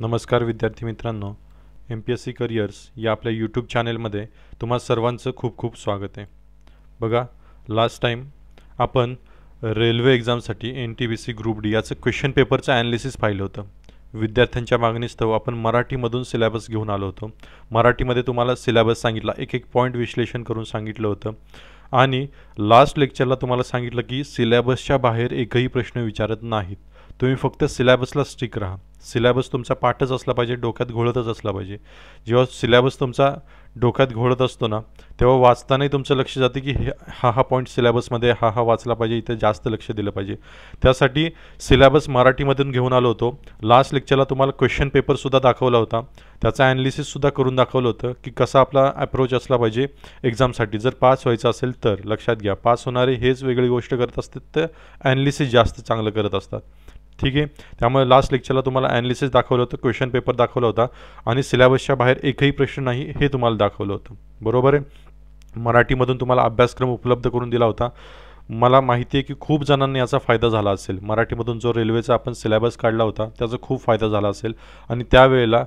नमस्कार विद्यार्थी मित्रांनो M P S C careers या आपल्या यूट्यूब चॅनेलमध्ये तुम्हा सर्वांचं खूप खूप स्वागत आहे बघा लास्ट टाईम आपण रेल्वे एक्झामसाठी N T B C group D याचं क्वेश्चन पेपरचं ॲनालिसिस पाहिलं होतं विद्यार्थ्यांच्या मागणीस्तव आपण मराठीमधून सिलेबस घेऊन आलो होतो मराठीमध्ये तुम्हाला सिलेबस सांगितला एक एक पॉईंट विश्लेषण करून सांगितलं होतं आणि लास्ट लेक्चरला तुम्हाला सांगितलं की सिलेबसच्या बाहेर एकही प्रश्न विचारत नाहीत तुम्ही फक्त सिलॅबसला स्टिक राहा सिलॅबस तुमचा पाठच असला पाहिजे डोक्यात घोळतच असला पाहिजे जेव्हा सिलॅबस तुमचा डोक्यात घोळत असतो ना तेव्हा वाचतानाही तुमचं लक्ष जाते की हा हा पॉईंट सिलॅबसमध्ये हा हा वाचला पाहिजे इथे जास्त लक्ष दिलं पाहिजे त्यासाठी सिलॅबस मराठीमधून घेऊन आलो होतो लास्ट लेक्चरला तुम्हाला क्वेश्चन पेपरसुद्धा दाखवला होता त्याचा अॅनालिसिससुद्धा करून दाखवलं होतं की कसा आपला अप्रोच असला पाहिजे एक्झामसाठी जर पास व्हायचं असेल तर लक्षात घ्या पास होणारे हेच वेगळी गोष्ट करत असतात तर अॅनालिसिस जास्त चांगलं करत असतात ठीक आहे त्यामुळे लास्ट लेक्चरला तुम्हाला ॲनालिसिस दाखवलं होतं क्वेश्चन पेपर दाखवला होता आणि सिलेबसच्या बाहेर एकही प्रश्न नाही हे तुम्हाला दाखवलं होतं बरोबर आहे मराठीमधून तुम्हाला अभ्यासक्रम उपलब्ध करून दिला होता मला माहिती आहे की खूप जणांनी याचा फायदा झाला असेल मराठीमधून जो रेल्वेचा आपण सिलेबस काढला होता त्याचा खूप फायदा झाला असेल आणि त्यावेळेला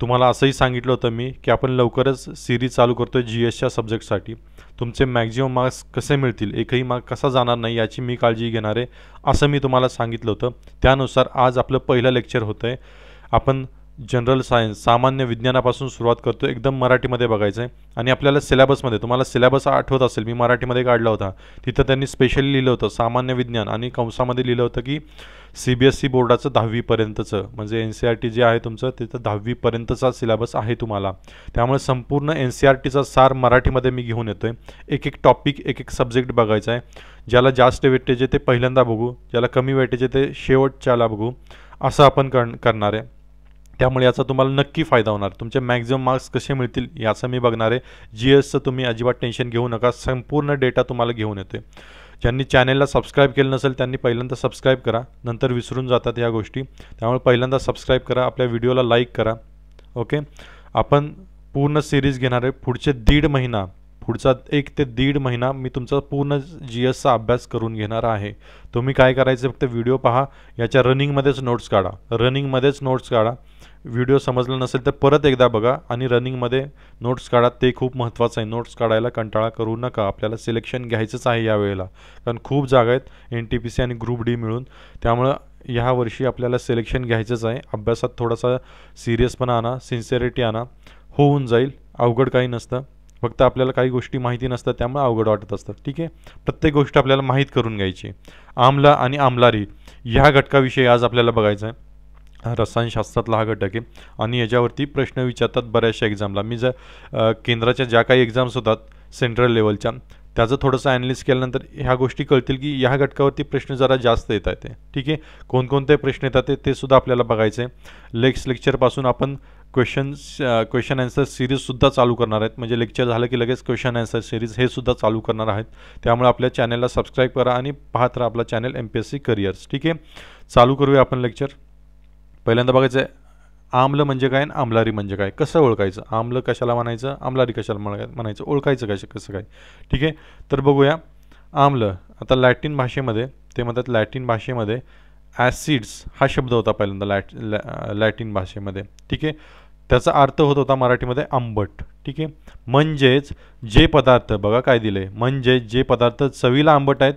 तुम्हाला असंही सांगितलं होतं मी की आपण लवकरच सिरीज चालू करतो आहे जी एसच्या सब्जेक्टसाठी तुमचे मॅक्झिमम मार्क्स कसे मिळतील एकही मार्क कसा जाणार नाही याची मी काळजी घेणार आहे असं मी तुम्हाला सांगितलं होतं त्यानुसार आज आपलं पहिलं लेक्चर होतं आहे आपण जनरल सायन्स सामान्य विज्ञानापासून सुरुवात करतो एकदम मराठीमध्ये बघायचं आहे आणि आपल्याला सिलेबसमध्ये तुम्हाला सिलेबस आठवत असेल मी मराठीमध्ये काढला होता तिथं त्यांनी स्पेशली लिहिलं होतं सामान्य विज्ञान आणि कंसामध्ये लिहिलं होतं की सी बी एस ई बोर्डाचं दहावीपर्यंतचं म्हणजे एन सी आर टी जे आहे तुमचं तिथं दहावीपर्यंतचा सिलेबस आहे तुम्हाला त्यामुळे संपूर्ण एन सी आर टीचा सार मराठीमध्ये मी घेऊन येतो आहे एक एक टॉपिक एक एक सब्जेक्ट बघायचा आहे ज्याला जास्त वेटेज आहे ते पहिल्यांदा बघू ज्याला कमी वेटेज आहे ते शेवटच्याला बघू असं आपण कर करणार आहे त्यामुळे याचा तुम्हाला नक्की फायदा होणार तुमचे मॅक्झिमम मार्क्स कसे मिळतील याचं मी बघणार आहे जी एसचं तुम्ही अजिबात टेन्शन घेऊ नका संपूर्ण डेटा तुम्हाला घेऊन येतो ज्यांनी चॅनेलला सबस्क्राईब केलं नसेल त्यांनी पहिल्यांदा सबस्क्राईब करा नंतर विसरून जातात या गोष्टी त्यामुळे पहिल्यांदा सबस्क्राईब करा आपल्या व्हिडिओला लाईक करा ओके आपण पूर्ण सिरीज घेणार आहे पुढचे दीड महिना पुढचा एक ते दीड महिना मी तुमचा पूर्ण जी एसचा अभ्यास करून घेणार आहे तुम्ही काय करायचं फक्त व्हिडिओ पहा याच्या रनिंगमध्येच नोट्स काढा रनिंगमध्येच नोट्स काढा व्हिडिओ समजला नसेल तर परत एकदा बघा आणि रनिंगमध्ये नोट्स काढा ते खूप महत्त्वाचं आहे नोट्स काढायला कंटाळा करू नका आपल्याला सिलेक्शन घ्यायचंच आहे यावेळेला कारण खूप जागा आहेत एन टी पी सी आणि ग्रुप डी मिळून त्यामुळं ह्या वर्षी आपल्याला सिलेक्शन घ्यायचंच आहे अभ्यासात थोडासा सिरियसपणा आणा सिन्सिअरिटी आणा होऊन जाईल अवघड काही नसतं फक्त आपल्याला काही गोष्टी माहिती नसतात त्यामुळे अवघड वाटत असतं ठीक आहे प्रत्येक गोष्ट आपल्याला माहीत करून घ्यायची आमला आणि आमलारी ह्या घटकाविषयी आज आपल्याला बघायचं आहे रसायनशास्त्रातला हा घटक आहे आणि याच्यावरती प्रश्न विचारतात बऱ्याचशा एक्झामला मी जर केंद्राच्या ज्या काही एक्झाम्स होतात सेंट्रल लेवलच्या त्याचं थोडंसं अॅनालिस केल्यानंतर ह्या गोष्टी कळतील की ह्या घटकावरती प्रश्न जरा जास्त येत आहेत ठीक आहे कोणकोणते प्रश्न येतात ते सुद्धा आपल्याला बघायचं आहे लेक्स लेक्चरपासून आपण क्वेश्चन्स क्वेश्चन आन्सर सिरीजसुद्धा चालू करणार आहेत म्हणजे लेक्चर झालं की लगेच क्वेश्चन आन्सर सिरीज हे सुद्धा चालू करणार आहेत त्यामुळे आपल्या चॅनलला सबस्क्राईब करा आणि पाहत राहा आपला channel M P S C careers ठीक आहे चालू करूया आपण लेक्चर पहिल्यांदा बघायचं आहे आम्ल म्हणजे काय आणि आमलारी म्हणजे काय कसं ओळखायचं आम्ल कशाला म्हणायचं आमलारी कशाला म्हणायचं ओळखायचं कशा कसं काय ठीक आहे तर बघूया आम्ल आता लॅटिन भाषेमध्ये ते म्हणतात लॅटिन भाषेमध्ये ॲसिड्स हा शब्द होता पहिल्यांदा लॅट लॅ लॅटिन भाषेमध्ये ठीक आहे त्याचा अर्थ होत होता मराठीमध्ये आंबट ठीक आहे म्हणजेच जे पदार्थ बघा काय दिले म्हणजे जे पदार्थ चवीला आंबट आहेत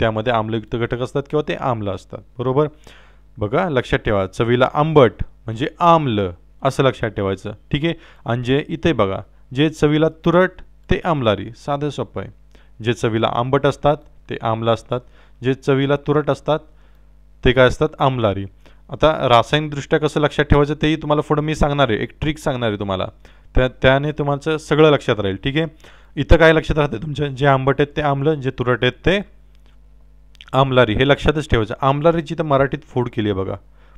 त्यामध्ये आम्लयुक्त घटक असतात किंवा ते आम्ल असतात बरोबर बघा लक्षात ठेवा चवीला आंबट म्हणजे आमलं असं लक्षात ठेवायचं ठीक आहे आणि जे इथे बघा जे चवीला तुरट ते आमलारी साधं सोपं आहे जे चवीला आंबट असतात ते आमलं असतात जे चवीला तुरट असतात ते काय असतात आमलारी आता रासायनिकदृष्ट्या कसं लक्षात ठेवायचं तेही तुम्हाला पुढं मी सांगणार आहे एक ट्रिक सांगणार आहे तुम्हाला त्या त्याने तुमचं सगळं लक्षात राहील ठीक आहे इथं काय लक्षात राहते तुमच्या जे आंबट आहेत ते आमलं जे तुरट आहेत ते आमलारी हे लक्षातच ठेवायचं आमलारीची तर मराठीत फोड केली आहे बघा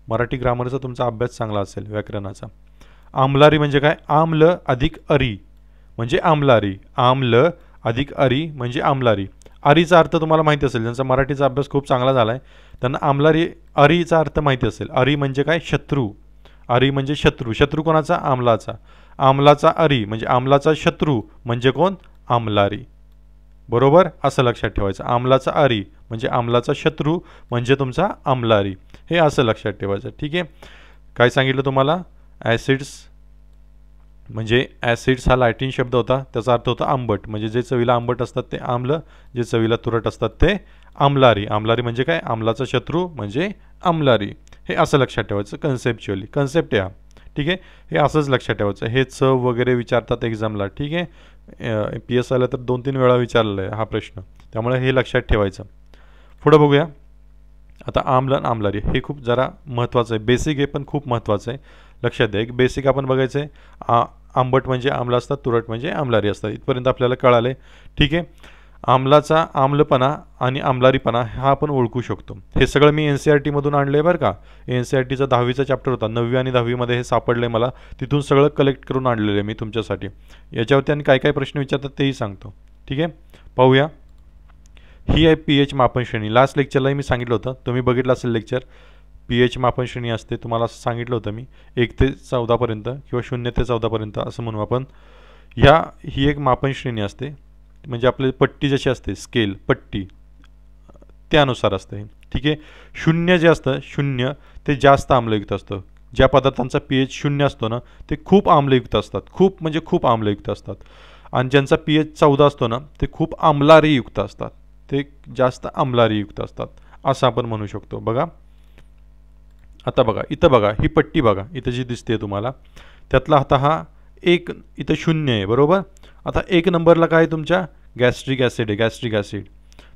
मराठी ग्रामरचा तुमचा अभ्यास चांगला असेल व्याकरणाचा आमलारी म्हणजे काय आमल अधिक अरी म्हणजे आमलारी आमल अधिक अरी म्हणजे आमलारी अरीचा अर्थ तुम्हाला माहिती असेल ज्यांचा मराठीचा अभ्यास खूप चांगला झाला आहे त्यांना आमलारी अरीचा अर्थ माहिती असेल अरी म्हणजे काय शत्रू अरी म्हणजे शत्रू शत्रू कोणाचा आमलाचा आमलाचा अरी म्हणजे आमलाचा शत्रू म्हणजे कोण आमलारी बरोबर असं लक्षात ठेवायचं आमलाचा आरी म्हणजे आमलाचा शत्रू म्हणजे तुमचा आमलारी हे असं लक्षात ठेवायचं ठीक आहे काय सांगितलं तुम्हाला ॲसिड्स म्हणजे ॲसिड्स हा लॅटिन शब्द होता त्याचा अर्थ होता आंबट म्हणजे जे चवीला आंबट असतात ते आमलं जे चवीला तुरट असतात ते आमलारी आमलारी म्हणजे काय आमलाचा शत्रू म्हणजे आमलारी हे असं लक्षात ठेवायचं कन्सेप्च्युअली कन्सेप्ट या ठीक आहे हे असंच लक्षात ठेवायचं हे चव वगैरे विचारतात एक्झामला ठीक आहे पी एस आयला तर दोन तीन वेळा विचारलं आहे हा प्रश्न त्यामुळे हे लक्षात ठेवायचं पुढं बघूया आता आणि आमलारी हे खूप जरा महत्त्वाचं आहे बेसिक हे पण खूप महत्त्वाचं आहे लक्षात द्या एक बेसिक आपण बघायचं आहे आंबट म्हणजे आमला असतात तुरट म्हणजे आमलारी असतात इथपर्यंत आपल्याला कळाले ठीक आहे आमलाचा आम्लपणा आणि आमलारीपणा हा आपण ओळखू शकतो हे सगळं मी एन सी आर e टीमधून आणलं आहे बरं का एन सी आर टीचा दहावीचा चॅप्टर होता नववी आणि दहावीमध्ये हे सापडलं आहे मला तिथून सगळं कलेक्ट करून आणलेलं आहे मी तुमच्यासाठी याच्यावरती आणि काय काय प्रश्न विचारतात तेही सांगतो ठीक आहे पाहूया ही आहे पी एच श्रेणी लास्ट लेक्चरलाही मी सांगितलं होतं तुम्ही बघितलं असेल लेक्चर पी एच श्रेणी असते तुम्हाला असं सांगितलं होतं मी एक ते चौदापर्यंत किंवा शून्य ते चौदापर्यंत असं म्हणू आपण ह्या ही एक मापन श्रेणी असते म्हणजे आपली पट्टी जशी असते स्केल पट्टी त्यानुसार असते ठीक आहे शून्य जे असतं शून्य ते जास्त आम्लयुक्त असतं ज्या पदार्थांचा पी एच शून्य असतो ना ते खूप आम्लयुक्त असतात खूप म्हणजे खूप आम्लयुक्त असतात आणि ज्यांचा पी एच चौदा असतो ना ते खूप आम्लारीयुक्त असतात ते जास्त आम्लारीयुक्त असतात असं आपण म्हणू शकतो बघा आता बघा इथं बघा ही पट्टी बघा इथं जी दिसते तुम्हाला त्यातला आता हा एक इथं शून्य आहे बरोबर आता एक नंबरला काय तुमच्या गॅस्ट्रिक ॲसिड आहे गॅस्ट्रिक ॲसिड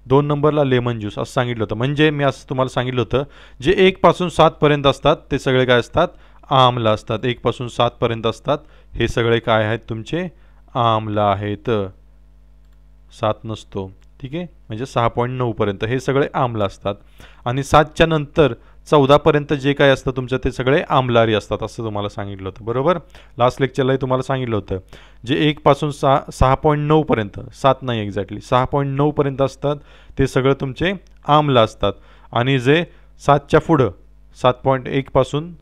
दोन नंबरला लेमन ज्यूस असं सांगितलं होतं म्हणजे मी असं तुम्हाला सांगितलं होतं जे एकपासून सातपर्यंत असतात ते सगळे काय असतात आमला असतात एकपासून सातपर्यंत असतात हे सगळे काय आहेत तुमचे आमला आहेत सात नसतो ठीक आहे म्हणजे सहा पॉईंट नऊपर्यंत हे सगळे आमला असतात आणि सातच्या नंतर चौदापर्यंत जे काय असतं तुमचं ते सगळे आमलारी असतात असं तुम्हाला सांगितलं होतं बरोबर लास्ट लेक्चरलाही तुम्हाला सांगितलं होतं जे एकपासून सहा सहा पॉईंट नऊपर्यंत सात नाही एक्झॅक्टली सहा पॉईंट नऊपर्यंत असतात ते सगळं तुमचे आमला असतात आणि जे सातच्या पुढं सात पॉईंट एकपासून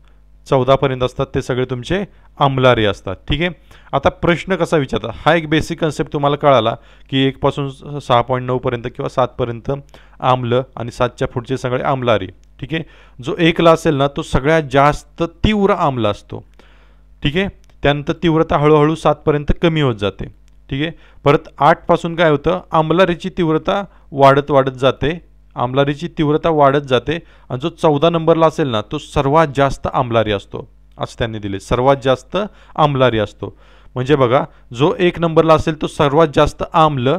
चौदापर्यंत असतात ते सगळे तुमचे आमलारी असतात ठीक आहे आता प्रश्न कसा विचारतात हा एक बेसिक कन्सेप्ट तुम्हाला कळाला की एकपासून सहा पॉईंट नऊपर्यंत किंवा सातपर्यंत आमलं आणि सातच्या पुढचे सगळे आमलारी ठीक आहे जो एकला असेल ना तो सगळ्यात जास्त तीव्र आमला असतो ठीक आहे त्यानंतर तीव्रता हळूहळू सातपर्यंत कमी होत जाते ठीक आहे परत आठपासून काय होतं आमलारीची तीव्रता वाढत वाढत जाते आमलारीची तीव्रता वाढत जाते आणि जो चौदा नंबरला असेल ना तो सर्वात जास्त आमलारी असतो असं त्यांनी दिले सर्वात जास्त आमलारी असतो म्हणजे बघा जो एक नंबरला असेल तो सर्वात जास्त आम्ल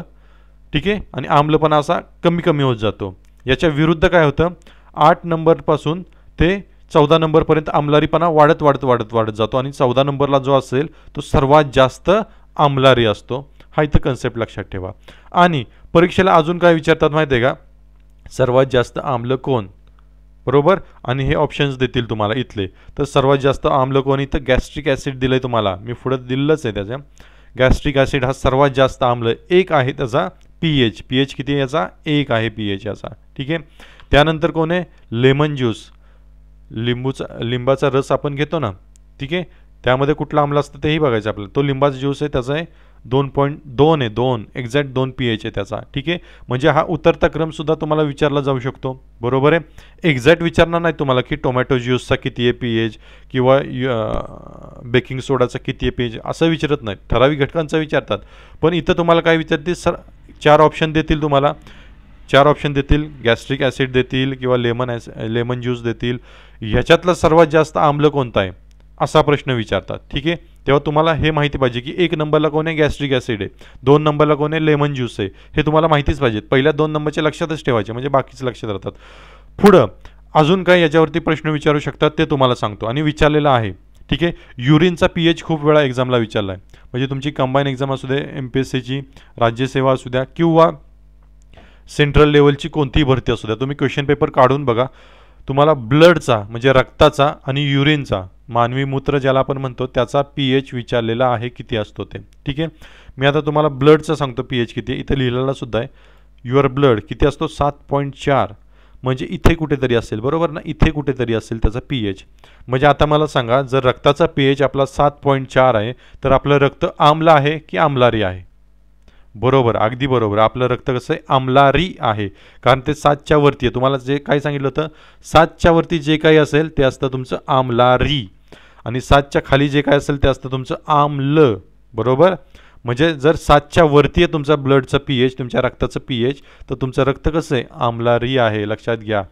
ठीक आहे आणि पण असा कमी कमी होत जातो याच्या विरुद्ध काय होतं आठ नंबरपासून ते चौदा नंबरपर्यंत आमलारीपणा वाढत वाढत वाढत वाढत जातो आणि चौदा नंबरला जो असेल तो सर्वात जास्त आमलारी असतो हा इथं कन्सेप्ट लक्षात ठेवा आणि परीक्षेला अजून काय विचारतात माहिती आहे का सर्वात जास्त आम्ल कोण बरोबर आणि हे ऑप्शन्स देतील तुम्हाला इथले तर सर्वात जास्त आम्ल कोण इथं गॅस्ट्रिक ॲसिड दिलं आहे तुम्हाला मी पुढं दिलंच आहे त्याच्या गॅस्ट्रिक ॲसिड हा सर्वात जास्त आम्ल एक आहे त्याचा पी एच पी एच किती याचा एक आहे पी एच याचा ठीक आहे त्यानंतर कोण आहे लेमन ज्यूस लिंबूचा लिंबाचा रस आपण घेतो ना ठीक आहे त्यामध्ये कुठला आमला असतं तेही बघायचं आपल्याला तो लिंबाचा ज्यूस आहे त्याचा आहे दोन पॉईंट दोन आहे दोन एक्झॅक्ट दोन पी एच आहे त्याचा ठीक आहे म्हणजे हा उतरता क्रमसुद्धा तुम्हाला विचारला जाऊ शकतो बरोबर आहे एक्झॅक्ट विचारणार नाही तुम्हाला की टोमॅटो ज्यूसचा किती आहे पी एच किंवा बेकिंग सोडाचा किती आहे पी एच असं विचारत नाही ठराविक घटकांचा विचारतात पण इथं तुम्हाला काय विचारतील सर चार ऑप्शन देतील तुम्हाला चार ऑप्शन देतील गॅस्ट्रिक ॲसिड देतील किंवा लेमन ॲस लेमन ज्यूस देतील ह्याच्यातला सर्वात जास्त आम्ल कोणता आहे असा प्रश्न विचारतात ठीक आहे तेव्हा तुम्हाला हे माहिती पाहिजे की एक नंबरला कोण आहे गॅस्ट्रिक ॲसिड आहे दोन नंबरला कोण आहे लेमन ज्यूस आहे हे तुम्हाला माहितीच पाहिजेत पहिल्या दोन नंबरच्या लक्षातच ठेवायचे म्हणजे बाकीच लक्षात राहतात पुढं अजून काय याच्यावरती प्रश्न विचारू शकतात ते तुम्हाला सांगतो आणि विचारलेलं आहे ठीक आहे युरिनचा पी एच खूप वेळा एक्झामला विचारला आहे म्हणजे तुमची कंबाईन एक्झाम असू दे एम पी एस सीची राज्यसेवा असू द्या किंवा सेंट्रल लेवलची कोणतीही भरती असू द्या तुम्ही क्वेश्चन पेपर काढून बघा तुम्हाला ब्लडचा म्हणजे रक्ताचा आणि युरिनचा मानवी मूत्र ज्याला आपण म्हणतो त्याचा पी एच विचारलेला आहे किती असतो ते ठीक आहे मी आता तुम्हाला ब्लडचा सांगतो पी एच किती इथे लिहिलेला सुद्धा आहे युअर ब्लड किती असतो सात पॉईंट चार म्हणजे इथे कुठेतरी असेल बरोबर ना इथे कुठेतरी असेल त्याचा पी एच म्हणजे आता मला सांगा जर रक्ताचा पी एच आपला सात पॉईंट चार आहे तर आपलं रक्त आमला आहे की आमलारी आहे बरोबर अगदी बरोबर आपलं रक्त कसं आहे आमलारी आहे कारण ते सातच्या वरती आहे तुम्हाला जे काय सांगितलं होतं सातच्या वरती जे काही असेल ते असतं तुमचं आमलारी आणि सातच्या खाली जे काय असेल ते असतं तुमचं आमल बरोबर म्हणजे जर सातच्या वरती आहे तुमचा ब्लडचं पी एच तुमच्या रक्ताचं पी एच तर तुमचं रक्त कसं आहे आमलारी आहे लक्षात घ्या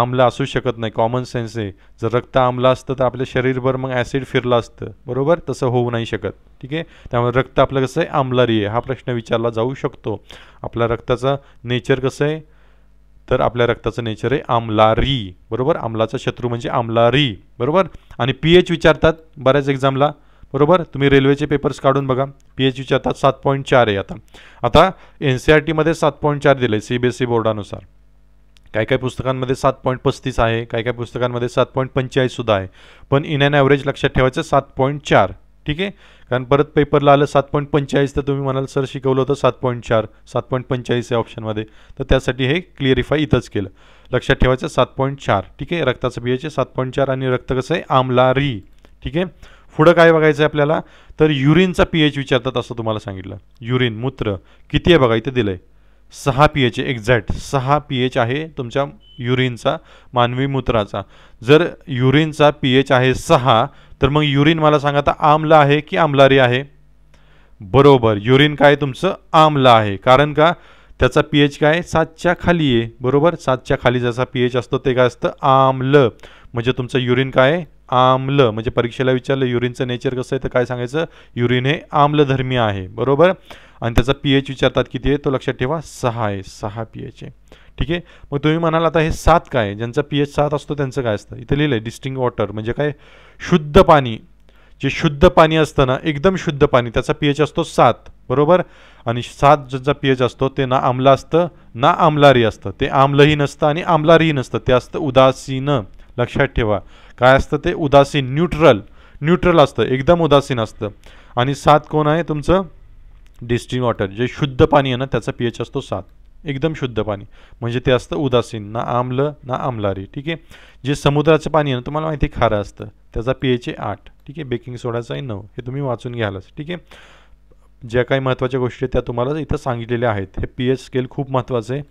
आमला असू शकत नाही कॉमन सेन्स आहे जर रक्त आमला असतं तर आपल्या शरीरभर मग ॲसिड फिरला असतं बरोबर तसं होऊ नाही शकत ठीक आहे त्यामुळे रक्त आपलं कसं आहे आमलारी आहे हा प्रश्न विचारला जाऊ शकतो आपल्या रक्ताचा नेचर कसं आहे तर आपल्या रक्ताचं नेचर आहे आमलारी बरोबर आमलाचा शत्रू म्हणजे आमलारी बरोबर आणि पी एच विचारतात बऱ्याच एक्झामला बरोबर तुम्ही रेल्वेचे पेपर्स काढून बघा पी एच यूच्या आता सात पॉईंट चार आहे आता आता एन सी आर e टीमध्ये सात पॉईंट चार दिले C B S E e बोर्डानुसार काही काही पुस्तकांमध्ये सात पॉईंट पस्तीस आहे काही काही पुस्तकांमध्ये सात पॉईंट पंचेचाळीससुद्धा आहे पण इन अँड ॲव्हरेज लक्षात ठेवायचं सात पॉईंट चार ठीक आहे कारण परत पेपरला आलं सात पॉईंट पंचेचाळीस तर तुम्ही म्हणाल सर शिकवलं होतं सात पॉईंट चार सात पॉईंट पंचेचाळीस या ऑप्शनमध्ये तर त्यासाठी हे क्लिअरिफाय इथंच केलं लक्षात ठेवायचं सात पॉईंट चार ठीक आहे रक्ताचं पी एच सात पॉईंट चार आणि रक्त कसं आहे री ठीक आहे पुढं काय बघायचं आहे आपल्याला तर युरिनचा पी एच विचारतात असं तुम्हाला सांगितलं युरिन मूत्र किती आहे बघा इथे दिलं आहे सहा पी एच एक्झॅक्ट सहा पी एच आहे तुमच्या युरिनचा मानवी मूत्राचा जर युरिनचा पी एच आहे सहा तर मग युरिन मला सांगा आता आमला आहे की आमलारी आहे बरोबर युरिन काय तुमचं आमला आहे कारण का त्याचा पी एच काय सातच्या खाली आहे बरोबर सातच्या खाली जसा पी एच असतो ते काय असतं आमलं म्हणजे तुमचं युरिन काय आम्ल म्हणजे परीक्षेला विचारलं युरिनचं नेचर कसं आहे तर काय सांगायचं युरिन हे आम्लधर्मी आहे बरोबर आणि त्याचा पी एच विचारतात किती आहे तो लक्षात ठेवा सहा आहे सहा पी एच आहे ठीक आहे मग तुम्ही म्हणाल आता हे सात काय ज्यांचा पी एच सात असतो त्यांचं काय असतं इथं लिहिलं आहे डिस्टिंग वॉटर म्हणजे काय शुद्ध पाणी जे शुद्ध पाणी असतं ना एकदम शुद्ध पाणी त्याचा पी एच असतो सात बरोबर आणि सात ज्यांचा पी एच असतो ते ना आमला असतं ना आमलारी असतं ते आम्लही नसतं आणि आमलारीही नसतं ते असतं उदासीन लक्षात ठेवा काय असतं ते उदासीन न्यूट्रल न्यूट्रल असतं एकदम उदासीन असतं आणि सात कोण आहे तुमचं डिस्टिंग वॉटर जे शुद्ध पाणी आहे ना त्याचा पी एच असतो सात एकदम शुद्ध पाणी म्हणजे ते असतं उदासीन ना आम्ल ना आम्लारी ठीक आहे जे समुद्राचं पाणी आहे ना तुम्हाला माहिती आहे खारं असतं त्याचा पी एच ए आठ ठीक आहे बेकिंग सोडाचा आहे नऊ हे तुम्ही वाचून घ्यालच ठीक आहे ज्या काही महत्त्वाच्या गोष्टी आहेत त्या तुम्हाला इथं सांगितलेल्या आहेत हे पी एच स्केल खूप महत्त्वाचं आहे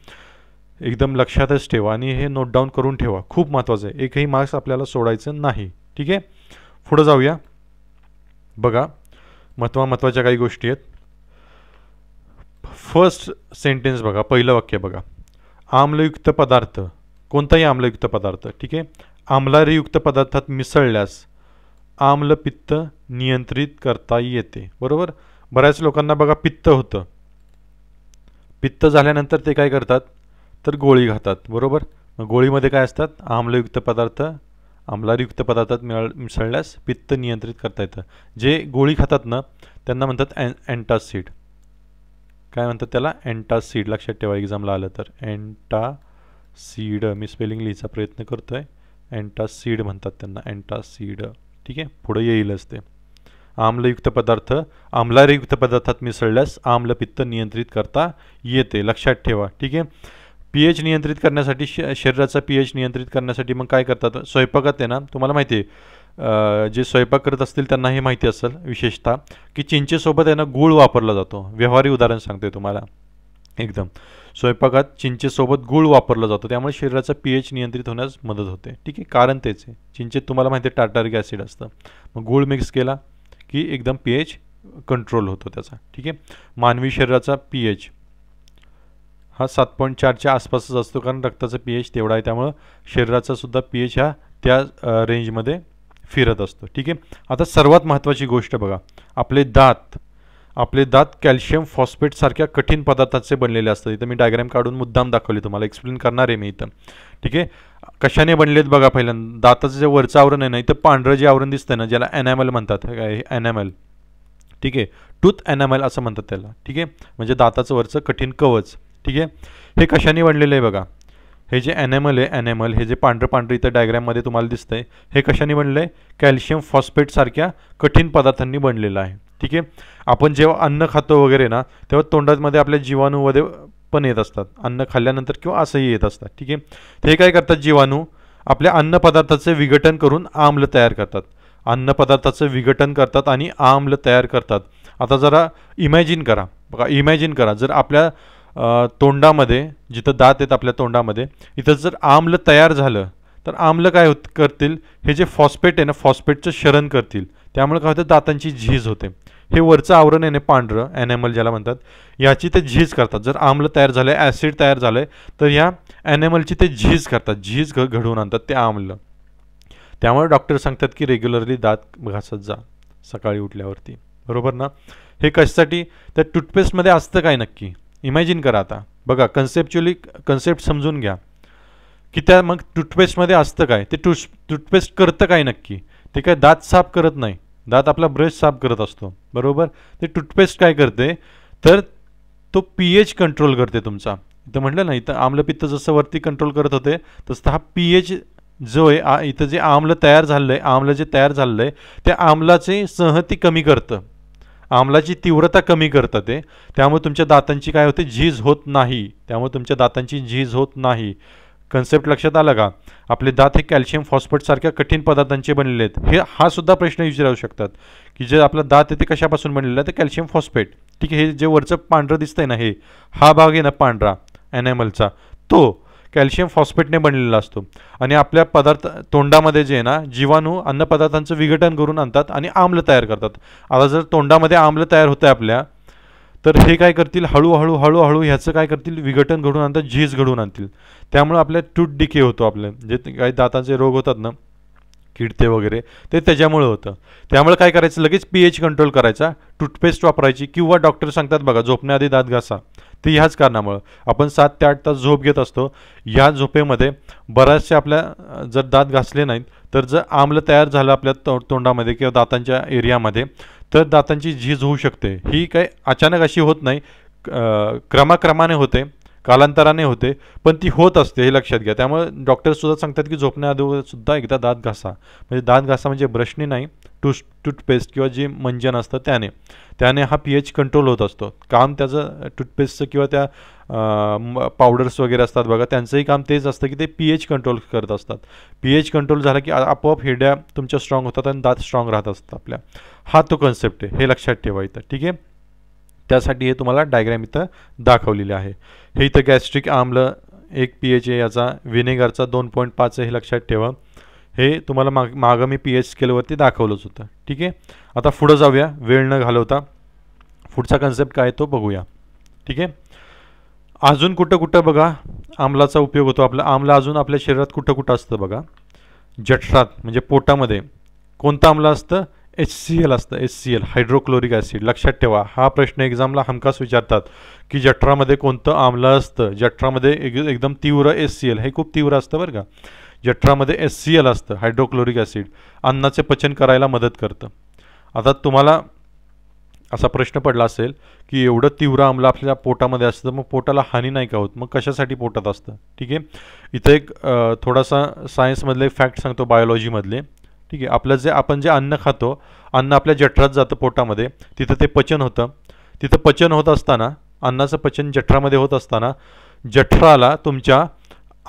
एकदम लक्षातच ठेवा आणि हे नोट डाऊन करून ठेवा खूप महत्त्वाचं आहे एकही मार्क्स आपल्याला सोडायचं नाही ठीक आहे पुढं जाऊया बघा महत्वा महत्त्वाच्या काही गोष्टी आहेत फर्स्ट सेंटेन्स बघा पहिलं वाक्य बघा आम्लयुक्त पदार्थ कोणताही आम्लयुक्त पदार्थ ठीक आहे आम्लारयुक्त पदार्थात मिसळल्यास आम्लपित्त नियंत्रित करता येते बरोबर बऱ्याच लोकांना बघा पित्त होतं पित्त झाल्यानंतर ते काय करतात तर गोळी घातात बरोबर मग गोळीमध्ये काय असतात आम्लयुक्त पदार्थ आम्लारयुक्त पदार्थात मिळ मिसळल्यास पित्त नियंत्रित करता येतं जे गोळी खातात ना त्यांना म्हणतात अँ अँटासिड काय म्हणतात त्याला अँटासिड लक्षात ठेवा एक्झामला आलं तर अँटासिड मी स्पेलिंग लिहायचा प्रयत्न करतो आहे अँटासिड म्हणतात त्यांना अँटासिड ठीक आहे पुढे येईलच ते आम्लयुक्त पदार्थ आम्लारयुक्त पदार्थात मिसळल्यास आम्लपित्त नियंत्रित करता येते लक्षात ठेवा ठीक आहे पी एच नियंत्रित करण्यासाठी श शरीराचा पी एच नियंत्रित करण्यासाठी मग काय करतात स्वयंपाकात आहे ना तुम्हाला माहिती आहे जे स्वयंपाक करत असतील त्यांना हे माहिती असेल विशेषतः की चिंचेसोबत आहे ना गूळ वापरला जातो व्यवहारी उदाहरण सांगते तुम्हाला एकदम स्वयंपाकात चिंचेसोबत गूळ वापरला जातो त्यामुळे शरीराचा पी एच नियंत्रित होण्यास मदत होते ठीक आहे कारण तेच आहे चिंचेत तुम्हाला माहिती आहे टाटारिक ॲसिड असतं मग गूळ मिक्स केला की एकदम पी एच कंट्रोल होतो त्याचा ठीक आहे मानवी शरीराचा पी एच हा सात पॉईंट चारच्या आसपासच असतो कारण रक्ताचं पी एच तेवढा आहे त्यामुळं शरीराचा सुद्धा पी एच हा त्या रेंजमध्ये फिरत असतो ठीक आहे आता सर्वात महत्त्वाची गोष्ट बघा आपले दात आपले दात कॅल्शियम फॉस्फेटसारख्या कठीण पदार्थाचे बनलेले असतात इथं मी डायग्राम काढून मुद्दाम दाखवले तुम्हाला एक्सप्लेन करणार आहे मी इथं ठीक आहे कशाने बनलेत बघा पहिल्यांदा दाताचं जे वरचं आवरण आहे ना इथं पांढरं जे आवरण दिसतं ना ज्याला ॲनॅमल म्हणतात काय ॲनॅमल ठीक आहे टूथ एनॅमल असं म्हणतात त्याला ठीक आहे म्हणजे दाताचं वरचं कठीण कवच ठीक आहे हे कशाने बनलेलं आहे बघा हे जे ॲनिमल आहे ॲनिमल हे जे पांढरं पांढरं इथं डायग्रॅममध्ये तुम्हाला दिसतं आहे हे कशाने बनलं आहे कॅल्शियम फॉस्फेटसारख्या कठीण पदार्थांनी बनलेलं आहे ठीक आहे आपण जेव्हा अन्न खातो वगैरे ना तेव्हा तोंडामध्ये आपल्या जीवाणूमध्ये पण येत असतात अन्न खाल्ल्यानंतर किंवा असंही येत असतात ठीक आहे ते काय करतात जीवाणू आपल्या पदार्थाचं विघटन करून आम्ल तयार करतात पदार्थाचं विघटन करतात आणि आम्ल तयार करतात आता जरा इमॅजिन करा बघा इमॅजिन करा जर आपल्या तोंडामध्ये जिथं दात आहेत आपल्या तोंडामध्ये इथं जर आम्ल तयार झालं तर आम्ल काय होत करतील हे जे फॉस्फेट आहे ना फॉस्फेटचं शरण करतील त्यामुळे काय होतं दातांची झीज होते हे वरचं आवरण आहे ना पांढरं ॲनॅमल ज्याला म्हणतात याची ते झीज करतात जर आम्ल तयार झालं आहे ॲसिड तयार झालं आहे तर या ॲनॅमलची ते झीज करतात झीज घ घडवून आणतात ते आम्ल त्यामुळे डॉक्टर सांगतात की रेग्युलरली दात घासत जा सकाळी उठल्यावरती बरोबर ना हे कशासाठी त्या टूथपेस्टमध्ये असतं काय नक्की इमॅजिन करा आता बघा कन्सेप्च्युअली कन्सेप्ट समजून घ्या की त्या मग टूथपेस्टमध्ये असतं काय ते टूथ टूथपेस्ट करतं काय नक्की ते काय दात साफ करत नाही दात आपला ब्रश साफ करत असतो बरोबर ते टूथपेस्ट काय करते तर तो पी एच कंट्रोल करते तुमचा इथं म्हटलं ना इथं आम्लपित्त जसं वरती कंट्रोल करत होते तसं हा पी एच जो आहे इथं जे आम्ल तयार झालं आहे आम्ल जे तयार झालं आहे त्या आम्लाचे सहती कमी करतं आम्लाची तीव्रता कमी करतं ते त्यामुळे तुमच्या दातांची काय होते झीज होत नाही त्यामुळे तुमच्या दातांची झीज होत नाही कन्सेप्ट लक्षात आलं का आपले दात हे कॅल्शियम फॉस्फेटसारख्या कठीण पदार्थांचे बनलेले आहेत हे हा सुद्धा प्रश्न विचारू शकतात की जे आपला दात आहे कशापासून बनलेलं आहे तर कॅल्शियम फॉस्फेट ठीक आहे हे जे वरचं पांढरं दिसतंय ना हे हा भाग आहे ना पांढरा ॲनॅमलचा तो कॅल्शियम फॉस्फेटने बनलेला असतो आणि आपल्या पदार्थ तोंडामध्ये जे आहे ना जीवाणू अन्नपदार्थांचं विघटन करून आणतात आणि आम्ल तयार करतात आता जर तोंडामध्ये आम्ल तयार होतं आपल्या तर हे काय करतील हळूहळू हळूहळू ह्याचं काय करतील विघटन घडून आणतात झीज घडून आणतील त्यामुळे आपल्या टूट डिके होतो आपल्या जे काही दातांचे रोग होतात ना किडते वगैरे ते त्याच्यामुळे होतं त्यामुळे काय करायचं लगेच पी एच कंट्रोल करायचा टूथपेस्ट वापरायची किंवा डॉक्टर सांगतात बघा झोपण्याआधी दात घासा ते ह्याच कारणामुळं आपण सात ते आठ तास झोप घेत असतो ह्या झोपेमध्ये बऱ्याचशा आपल्या जर दात घासले नाहीत तर जर आम्ल तयार झालं आपल्या तो तोंडामध्ये किंवा दातांच्या एरियामध्ये तर दातांची झीज होऊ शकते ही काही अचानक अशी होत नाही क्रमाक्रमाने होते कालांतराने होते पण ती होत असते हे लक्षात घ्या त्यामुळे डॉक्टरसुद्धा सांगतात की झोपण्याआधी सुद्धा एकदा दात घासा म्हणजे दात घासा म्हणजे ब्रशने नाही टूथ टूथपेस्ट किंवा जे मंजन असतं त्याने त्याने हा पी एच कंट्रोल होत असतो काम त्याचं टूथपेस्टचं किंवा त्या पावडर्स वगैरे असतात बघा त्यांचंही काम तेच असतं की ते पी एच कंट्रोल करत असतात पी एच कंट्रोल झाला की आपोआप हिड्या तुमच्या स्ट्रॉंग होतात आणि दात स्ट्रॉंग राहत असतात आपल्या हा तो कन्सेप्ट आहे हे लक्षात ठेवायचं ठीक आहे त्यासाठी हे तुम्हाला डायग्रॅम इथं दाखवलेले आहे हे इथं गॅस्ट्रिक आम्ल एक पी एच याचा व्हिनेगरचा दोन पॉईंट पाच हे लक्षात ठेवा हे तुम्हाला माग मागं मी पी एच स्केलवरती दाखवलंच होतं ठीक आहे आता पुढं जाऊया वेळ न घालवता पुढचा कन्सेप्ट काय तो बघूया ठीक आहे अजून कुठं कुठं बघा आमलाचा उपयोग होतो आपला आमला अजून आपल्या शरीरात कुठं कुठं असतं बघा जठरात म्हणजे पोटामध्ये कोणतं आमलं असतं एच सी एल असतं H C L hydrochloric acid लक्षात ठेवा हा प्रश्न एक्झामला हमखास विचारतात की जठरामध्ये कोणतं आमलं असतं जठरामध्ये एक एकदम तीव्र एस सी एल हे खूप तीव्र असतं बरं का जठरामध्ये एस सी एल असतं हायड्रोक्लोरिक ॲसिड अन्नाचे पचन करायला मदत करतं आता तुम्हाला असा प्रश्न पडला असेल की एवढं तीव्र आमलं आपल्या पोटामध्ये असतं मग पोटाला हानी नाही का होत मग कशासाठी पोटात असतं ठीक आहे इथं एक थोडासा सायन्समधले फॅक्ट सांगतो बायोलॉजीमधले ठीक आहे आपलं जे आपण जे अन्न खातो अन्न आपल्या जठरात जातं पोटामध्ये तिथं ते पचन होतं तिथं पचन होत असताना अन्नाचं पचन जठरामध्ये होत असताना जठराला तुमच्या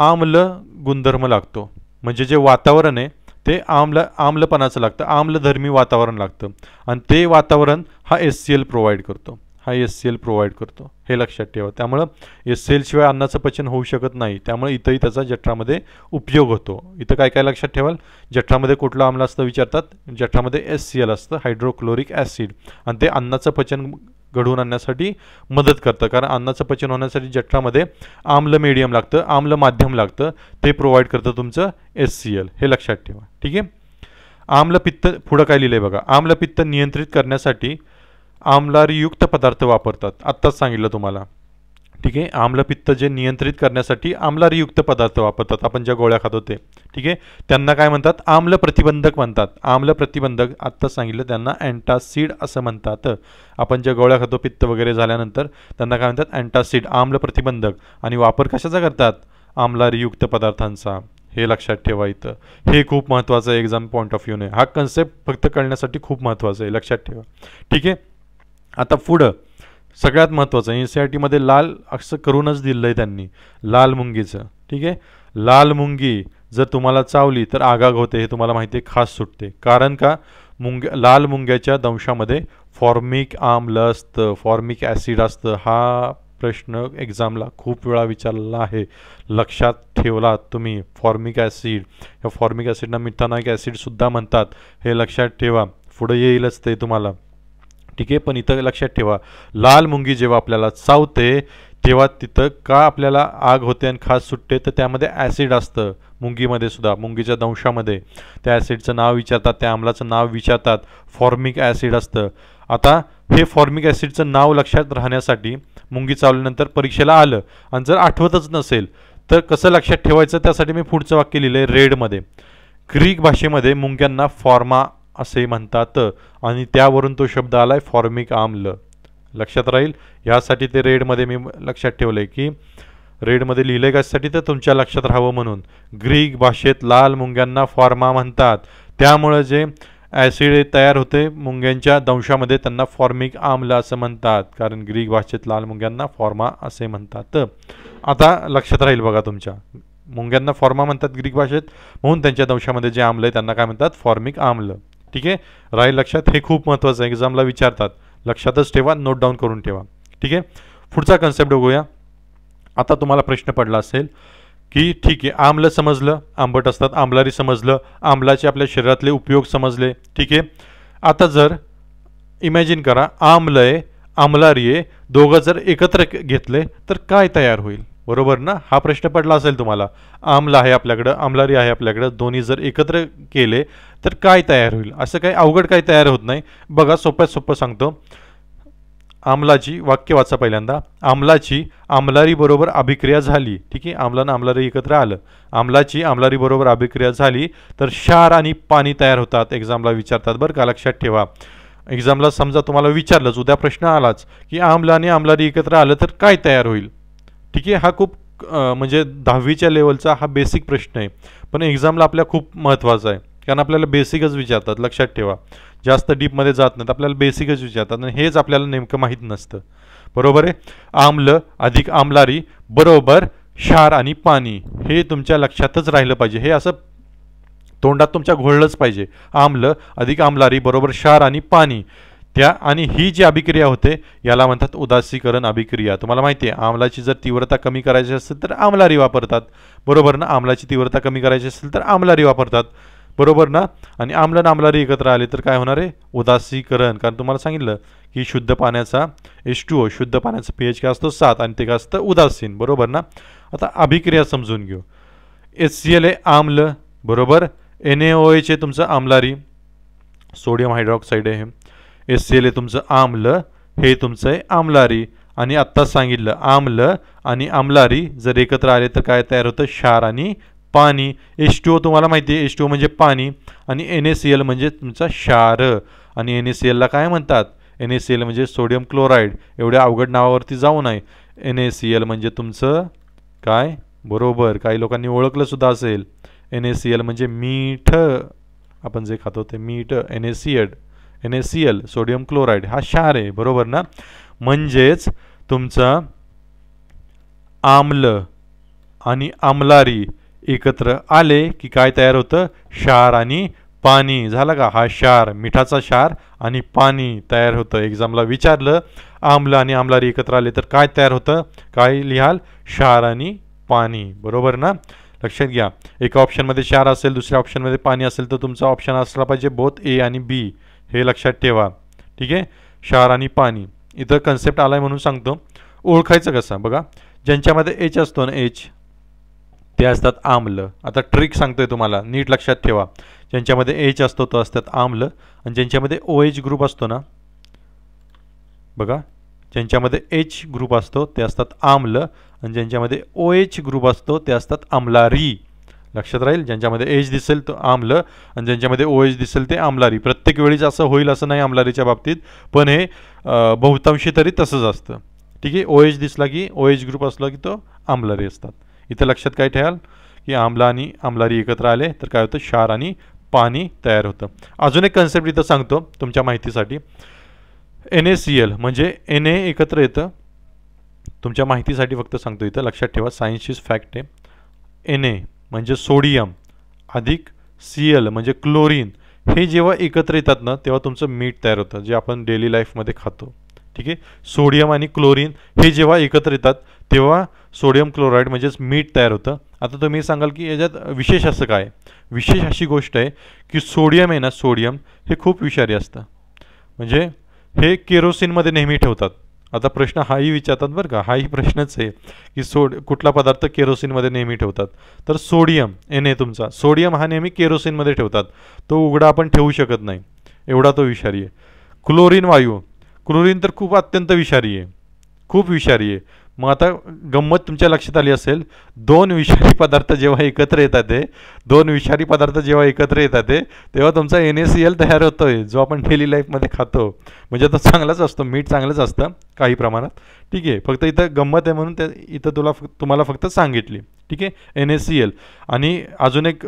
आम्ल गुणधर्म लागतो म्हणजे जे वातावरण आहे ते आम्ल आम्लपणाचं लागतं आम्लधर्मी वातावरण लागतं आणि ते वातावरण हा एस सी एल प्रोव्हाइड करतो हा एस सी एल प्रोवाईड करतो हे लक्षात ठेवा त्यामुळं एस सी एलशिवाय अन्नाचं पचन होऊ शकत नाही त्यामुळे इथंही त्याचा जठरामध्ये उपयोग होतो इथं काय काय लक्षात ठेवाल जठरामध्ये कुठलं आम्ल असतं विचारतात जठरामध्ये एस सी एल असतं हायड्रोक्लोरिक ॲसिड आणि ते अन्नाचं पचन घडवून आणण्यासाठी मदत करतं कारण अन्नाचं पचन होण्यासाठी जठरामध्ये आम्ल मीडियम लागतं आम्ल माध्यम लागतं ते प्रोव्हाइड करतं तुमचं एस सी एल हे लक्षात ठेवा ठीक आहे आम्लपित्त पुढं काय लिहिलं आहे बघा आम्लपित्त नियंत्रित करण्यासाठी आम्लारीयुक्त पदार्थ वापरतात आत्ताच सांगितलं तुम्हाला ठीक आहे आम्लपित्त जे नियंत्रित करण्यासाठी आम्लारयुक्त पदार्थ वापरतात आपण ज्या गोळ्या खातो ते ठीक आहे त्यांना काय म्हणतात आम्ल प्रतिबंधक म्हणतात आम्ल प्रतिबंधक आत्ताच सांगितलं त्यांना अँटासिड असं म्हणतात आपण ज्या गोळ्या खातो पित्त वगैरे झाल्यानंतर त्यांना काय म्हणतात अँटासिड आम्ल प्रतिबंधक आणि वापर कशाचा करतात आम्लारयुक्त पदार्थांचा हे लक्षात ठेवा इथं हे खूप महत्त्वाचं आहे एक्झाम पॉईंट ऑफ व्ह्यूने हा कन्सेप्ट फक्त कळण्यासाठी खूप महत्त्वाचं आहे लक्षात ठेवा ठीक आहे आता पुढं सगळ्यात महत्त्वाचं एन सी आर टीमध्ये लाल असं करूनच दिलं आहे त्यांनी लाल मुंगीचं ठीक आहे लाल मुंगी जर तुम्हाला चावली तर आगाग होते हे तुम्हाला माहिती आहे खास सुटते कारण का मुंग लाल मुंग्याच्या दंशामध्ये फॉर्मिक आम्ल असतं फॉर्मिक ॲसिड असतं हा प्रश्न एक्झामला खूप वेळा विचारला आहे लक्षात ठेवलात तुम्ही फॉर्मिक ॲसिड या फॉर्मिक ॲसिडना मिथानाक ॲसिडसुद्धा म्हणतात हे लक्षात ठेवा पुढं येईलच ते तुम्हाला ठीक आहे पण इथं लक्षात ठेवा लाल मुंगी जेव्हा आपल्याला चावते तेव्हा तिथं का आपल्याला आग होते आणि खास सुटते तर त्यामध्ये ॲसिड असतं मुंगीमध्ये सुद्धा मुंगीच्या दंशामध्ये त्या ॲसिडचं नाव विचारतात त्या आम्लाचं नाव विचारतात फॉर्मिक ॲसिड असतं आता हे फॉर्मिक ॲसिडचं नाव लक्षात राहण्यासाठी मुंगी चावल्यानंतर परीक्षेला आलं आणि जर आठवतच नसेल तर कसं लक्षात ठेवायचं त्यासाठी मी पुढचं वाक्य लिहिलं आहे रेडमध्ये ग्रीक भाषेमध्ये मुंग्यांना फॉर्मा असे म्हणतात आणि त्यावरून तो शब्द आला आहे फॉर्मिक आम्ल लक्षात राहील यासाठी ते रेडमध्ये मी लक्षात ठेवलं आहे की रेडमध्ये लिहिलं आहे कशासाठी तर तुमच्या लक्षात राहावं म्हणून ग्रीक भाषेत लाल मुंग्यांना फॉर्मा म्हणतात त्यामुळं जे ॲसिड तयार होते मुंग्यांच्या दंशामध्ये त्यांना फॉर्मिक आम्ल असं म्हणतात कारण ग्रीक भाषेत लाल मुंग्यांना फॉर्मा असे म्हणतात आता लक्षात राहील बघा तुमच्या मुंग्यांना फॉर्मा म्हणतात ग्रीक भाषेत म्हणून त्यांच्या दंशामध्ये जे आम्ल आहे त्यांना काय म्हणतात फॉर्मिक आम्ल ठीक आहे राहील लक्षात हे खूप महत्त्वाचं आहे एक्झामला विचारतात लक्षातच ठेवा नोट डाऊन करून ठेवा ठीक आहे पुढचा कन्सेप्ट बघूया आता तुम्हाला प्रश्न पडला असेल की ठीक आहे आमलं समजलं आंबट असतात आंबलारी समजलं आंबलाचे आपल्या शरीरातले उपयोग समजले ठीक आहे आता जर इमॅजिन करा आमलारी आहे दोघं जर एकत्र घेतले तर काय तयार होईल बरोबर ना हा प्रश्न पडला असेल तुम्हाला आमला आहे आपल्याकडं आमलारी आहे आपल्याकडं दोन्ही जर एकत्र केले तर काय तयार होईल असं काही अवघड काही तयार होत नाही बघा सोप्यात सोपं सांगतो आमलाची वाक्य वाचा पहिल्यांदा आमलाची आमलारीबरोबर अभिक्रिया झाली ठीक आहे आमलानं आमलारी एकत्र आलं आमलाची आमलारीबरोबर अभिक्रिया झाली तर क्षार आणि पाणी तयार होतात एक्झामला विचारतात बरं का लक्षात ठेवा एक्झामला समजा तुम्हाला विचारलंच उद्या प्रश्न आलाच की आमला आणि आमलारी एकत्र आलं तर काय तयार होईल ठीक आहे हा खूप म्हणजे दहावीच्या लेवलचा हा बेसिक प्रश्न आहे पण एक्झामला आपल्या खूप महत्त्वाचा आहे कारण आपल्याला बेसिकच विचारतात लक्षात ठेवा जास्त डीपमध्ये जात नाहीत आपल्याला बेसिकच विचारतात आणि हेच आपल्याला नेमकं माहीत नसतं बरोबर आहे आमलं अधिक आमलारी बरोबर क्षार आणि पाणी हे तुमच्या लक्षातच राहिलं पाहिजे हे असं तोंडात तुमच्या घोळलंच पाहिजे आम्ल अधिक आमलारी बरोबर क्षार आणि पाणी त्या आणि ही जी अभिक्रिया होते याला म्हणतात उदासीकरण अभिक्रिया तुम्हाला माहिती आहे आमलाची जर तीव्रता कमी करायची असेल तर आमलारी वापरतात बरोबर ना आमलाची तीव्रता कमी करायची असेल तर आमलारी वापरतात बरोबर ना आणि आणि आमलारी एकत्र आले तर काय होणार आहे उदासीकरण कारण तुम्हाला सांगितलं की शुद्ध पाण्याचा एच टू ओ शुद्ध पाण्याचा पी एच काय असतो सात आणि ते काय असतं उदासीन बरोबर ना आता अभिक्रिया समजून घेऊ एच सी एल ए आम्ल बरोबर एन ए ओ एच आहे तुमचं आमलारी सोडियम हायड्रॉक्साईड आहे एस सी एल आहे तुमचं आम्ल हे तुमचं आहे आमलारी आणि आत्ताच सांगितलं आम्ल आणि आमलारी जर एकत्र आले तर काय तयार होतं क्षार आणि पाणी एस टी ओ तुम्हाला माहिती आहे एस टी ओ म्हणजे पाणी आणि एन एस सी एल म्हणजे तुमचा क्षार आणि एन ए सी एलला काय म्हणतात एन एस सी एल म्हणजे सोडियम क्लोराईड एवढ्या अवघड नावावरती जाऊ नये एन एस सी एल म्हणजे तुमचं काय बरोबर काही लोकांनी ओळखलं सुद्धा असेल एन एस सी एल म्हणजे मीठ आपण जे खातो ते मीठ एन ए सी एड N S C L sodium chloride हा क्षार आहे बरोबर ना म्हणजेच तुमचं आम्ल आणि आमलारी एकत्र आले की काय तयार होतं क्षार आणि पाणी झालं का हा क्षार मिठाचा क्षार आणि पाणी तयार होतं एक्झामला विचारलं आम्ल आणि आमलारी एकत्र आले तर काय तयार होतं काय लिहाल क्षार आणि पाणी बरोबर ना लक्षात घ्या एका ऑप्शनमध्ये क्षार असेल दुसऱ्या ऑप्शनमध्ये पाणी असेल तर तुमचा ऑप्शन असला पाहिजे बोथ ए आणि बी हे लक्षात ठेवा ठीक आहे क्षार आणि पाणी इथं कन्सेप्ट आला आहे म्हणून सांगतो ओळखायचं कसं बघा ज्यांच्यामध्ये एच असतो ना एच ते असतात आम्ल आता ट्रिक सांगतोय तुम्हाला नीट लक्षात ठेवा ज्यांच्यामध्ये एच असतो तो असतात आम्ल आणि ज्यांच्यामध्ये ओ एच ग्रुप असतो ना बघा ज्यांच्यामध्ये एच ग्रुप असतो ते असतात आम्ल आणि ज्यांच्यामध्ये ओ एच ग्रुप असतो ते असतात आम्लारी लक्षात राहील ज्यांच्यामध्ये एज दिसेल तो आम्ल आणि ज्यांच्यामध्ये ओ एज दिसेल ते आमलारी प्रत्येक वेळीच असं होईल असं नाही आमलारीच्या बाबतीत पण हे बहुतांशी तरी तसंच असतं ठीक आहे ओ एज दिसला की ओ एज ग्रुप असला की तो आमलारी असतात इथं लक्षात काय ठेवाल की आमला आणि आमलारी एकत्र आले तर काय होतं क्षार आणि पाणी तयार होतं अजून एक कन्सेप्ट इथं सांगतो तुमच्या माहितीसाठी एन ए सी एल म्हणजे एन ए एकत्र येतं तुमच्या माहितीसाठी फक्त सांगतो इथं लक्षात ठेवा सायन्सचीच फॅक्ट आहे एन ए म्हणजे सोडियम अधिक सी एल म्हणजे क्लोरीन हे जेव्हा एकत्र येतात ना तेव्हा तुमचं मीठ तयार होतं जे आपण डेली लाईफमध्ये खातो ठीक आहे सोडियम आणि क्लोरीन हे जेव्हा एकत्र येतात तेव्हा सोडियम क्लोराईड म्हणजेच मीठ तयार होतं आता तुम्ही सांगाल की याच्यात विशेष असं काय विशेष अशी गोष्ट आहे की सोडियम आहे ना सोडियम हे खूप विषारी असतं म्हणजे हे केरोसिनमध्ये नेहमी ठेवतात आता प्रश्न हाही विचारतात बरं का हाही प्रश्नच आहे की सोड कुठला पदार्थ केरोसिनमध्ये नेहमी ठेवतात तर सोडियम एन ए तुमचा सोडियम हा नेहमी केरोसिनमध्ये ठेवतात तो उघडा आपण ठेवू शकत नाही एवढा तो विषारी आहे क्लोरीन वायू क्लोरीन तर खूप अत्यंत विषारी आहे खूप विषारी आहे मग आता गंमत तुमच्या लक्षात आली असेल दोन विषारी पदार्थ जेव्हा एकत्र येतात ते दोन विषारी पदार्थ जेव्हा एकत्र येतात ते तेव्हा तुमचा एन एस सी एल तयार होतो आहे जो आपण डेली लाईफमध्ये खातो म्हणजे तो चांगलाच असतो मीठ चांगलंच असतं काही प्रमाणात ठीक आहे फक्त इथं गंमत आहे म्हणून त्या इथं तुला तुम्हाला फक्त सांगितली ठीक आहे एन एस सी एल आणि अजून एक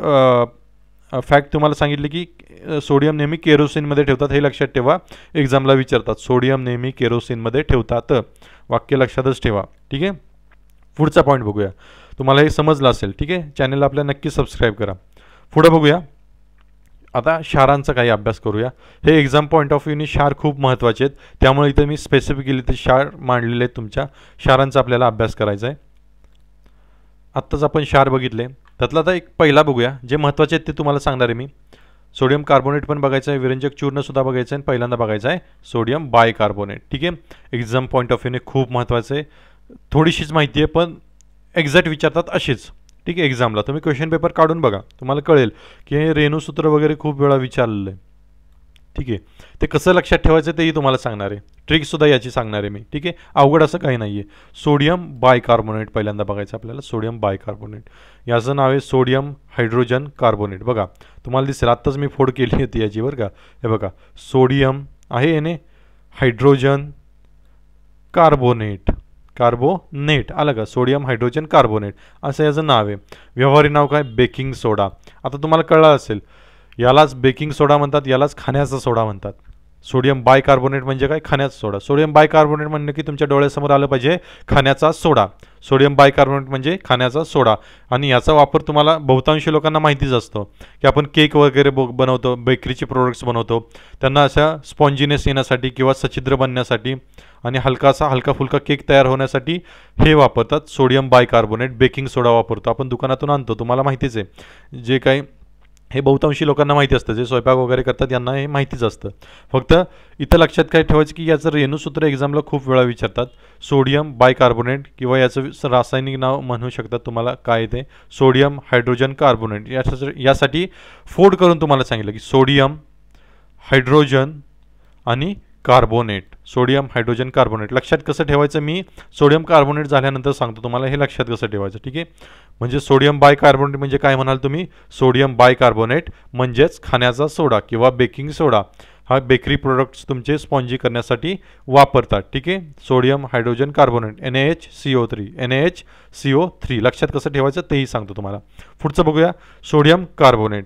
फॅक्ट तुम्हाला सांगितले की सोडियम नेहमी केरोसिनमध्ये ठेवतात हे लक्षात ठेवा एक्झामला विचारतात सोडियम नेहमी केरोसिनमध्ये ठेवतात वाक्य लक्षातच ठेवा ठीक आहे पुढचा पॉईंट बघूया तुम्हाला हे समजलं असेल ठीक आहे चॅनलला आपल्या नक्की सबस्क्राईब करा पुढं बघूया आता शारांचा काही अभ्यास करूया हे एक्झाम पॉईंट ऑफ व्ह्यूने शार खूप महत्त्वाचे आहेत त्यामुळे इथे मी स्पेसिफिकली ते शार मांडलेले आहेत तुमच्या शारांचा आपल्याला अभ्यास करायचा आहे आत्ताच आपण शार बघितले त्यातला आता एक पहिला बघूया जे महत्त्वाचे आहेत ते तुम्हाला सांगणार आहे मी सोडियम कार्बोनेट पण बघायचं आहे विरंजक चूर्णसुद्धा बघायचं आहे आणि पहिल्यांदा बघायचं आहे सोडियम बाय कार्बोनेट ठीक आहे एक्झाम पॉईंट ऑफ व्ह्यूने खूप महत्त्वाचं आहे थोडीशीच माहिती आहे पण एक्झॅक्ट विचारतात अशीच ठीक आहे एक्झामला तुम्ही क्वेश्चन पेपर काढून बघा तुम्हाला कळेल की हे रेणूसूत्र वगैरे खूप वेळा विचारलं आहे ठीक आहे ते कसं लक्षात ठेवायचं तेही तुम्हाला सांगणार आहे ट्रिकसुद्धा याची सांगणार आहे मी ठीक आहे अवघड असं काही नाही आहे सोडियम बायकार्बोनेट पहिल्यांदा बघायचं आपल्याला सोडियम बायकार्बोनेट याचं नाव आहे सोडियम हायड्रोजन कार्बोनेट बघा तुम्हाला दिसेल आत्ताच मी फोड केली होती याची बरं का हे बघा सोडियम आहे याने हायड्रोजन कार्बोनेट कार्बोनेट आलं का सोडियम हायड्रोजन कार्बोनेट असं याचं नाव आहे व्यवहारी नाव काय बेकिंग सोडा आता तुम्हाला कळलं असेल यालाच बेकिंग सोडा म्हणतात यालाच खाण्याचा सोडा म्हणतात सोडियम बायकार्बोनेट म्हणजे काय खाण्याचा सोडा सोडियम बायकार्बोनेट म्हणणं की तुमच्या डोळ्यासमोर आलं पाहिजे खाण्याचा सोडा सोडियम बायकार्बोनेट म्हणजे खाण्याचा सोडा आणि याचा वापर तुम्हाला बहुतांशी लोकांना माहितीच असतो की आपण केक वगैरे बनवतो बेकरीचे प्रोडक्ट्स बनवतो त्यांना अशा स्पॉन्जिनेस येण्यासाठी किंवा सच्छिद्र बनण्यासाठी आणि हलकासा हलका फुलका केक तयार होण्यासाठी हे वापरतात सोडियम बायकार्बोनेट बेकिंग सोडा वापरतो आपण दुकानातून आणतो तुम्हाला माहितीच आहे जे काही हे बहुतांशी लोकांना माहिती असतं जे स्वयंपाक वगैरे करतात यांना हे माहितीच असतं फक्त इथं लक्षात काय ठेवायचं की याचं रेणूसूत्र एक्झामला खूप वेळा विचारतात सोडियम बायकार्बोनेट किंवा याचं रासायनिक नाव म्हणू शकतात तुम्हाला काय ते सोडियम हायड्रोजन कार्बोनेट याच्या यासाठी फोड करून तुम्हाला सांगितलं की सोडियम हायड्रोजन आणि कार्बोनेट सोडियम हायड्रोजन कार्बोनेट लक्षात कसं ठेवायचं मी सोडियम कार्बोनेट झाल्यानंतर सांगतो तुम्हाला हे लक्षात कसं ठेवायचं ठीक आहे म्हणजे सोडियम बाय कार्बोनेट म्हणजे काय म्हणाल तुम्ही सोडियम बाय कार्बोनेट म्हणजेच खाण्याचा सोडा किंवा बेकिंग सोडा हा बेकरी प्रोडक्ट्स तुमचे स्पॉन्जी करण्यासाठी वापरतात ठीक आहे sodium hydrogen carbonate N H C O three N H C O three लक्षात कसं ठेवायचं तेही सांगतो तुम्हाला पुढचं बघूया सोडियम कार्बोनेट